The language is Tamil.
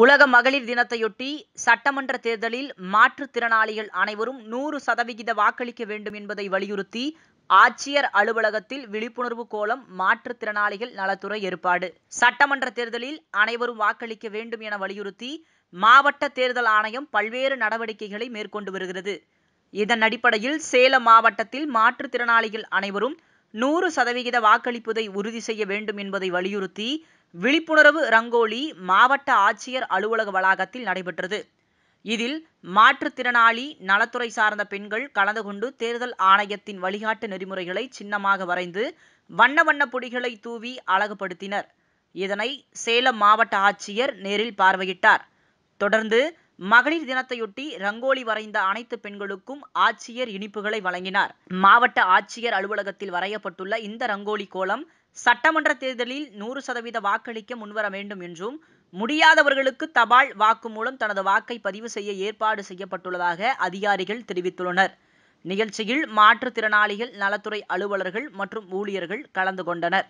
உலக மகளிர் தினத்தையொட்டி சட்டமன்ற தேர்தலில் மாற்றுத்திறனாளிகள் அனைவரும் நூறு சதவிகித வாக்களிக்க வேண்டும் என்பதை வலியுறுத்தி ஆட்சியர் அலுவலகத்தில் விழிப்புணர்வு கோலம் மாற்றுத்திறனாளிகள் நலத்துறை ஏற்பாடு சட்டமன்ற தேர்தலில் அனைவரும் வாக்களிக்க வேண்டும் என வலியுறுத்தி மாவட்ட தேர்தல் ஆணையம் பல்வேறு நடவடிக்கைகளை மேற்கொண்டு வருகிறது இதன் அடிப்படையில் சேலம் மாவட்டத்தில் மாற்றுத்திறனாளிகள் அனைவரும் நூறு சதவிகித வாக்களிப்பதை உறுதி செய்ய வேண்டும் என்பதை வலியுறுத்தி விழிப்புணர்வு ரங்கோலி மாவட்ட ஆட்சியர் அலுவலக வளாகத்தில் நடைபெற்றது இதில் மாற்றுத்திறனாளி நலத்துறை சார்ந்த பெண்கள் கலந்து கொண்டு தேர்தல் ஆணையத்தின் வழிகாட்டு நெறிமுறைகளை சின்னமாக வரைந்து வண்ண வண்ண பொடிகளை தூவி அழகுபடுத்தினர் இதனை சேலம் மாவட்ட ஆட்சியர் நேரில் பார்வையிட்டார் தொடர்ந்து மகளிர் தினத்தையொட்டி ரங்கோலி வரைந்த அனைத்து பெண்களுக்கும் ஆட்சியர் இனிப்புகளை வழங்கினார் மாவட்ட ஆட்சியர் அலுவலகத்தில் வரையப்பட்டுள்ள இந்த ரங்கோலி கோலம் சட்டமன்ற தேர்தலில் நூறு சதவீத வாக்களிக்க முன்வர வேண்டும் என்றும் முடியாதவர்களுக்கு தபால் வாக்கு மூலம் தனது வாக்கை பதிவு செய்ய ஏற்பாடு செய்யப்பட்டுள்ளதாக அதிகாரிகள் தெரிவித்துள்ளனர் நிகழ்ச்சியில் மாற்றுத்திறனாளிகள் நலத்துறை அலுவலர்கள் மற்றும் ஊழியர்கள் கலந்து கொண்டனர்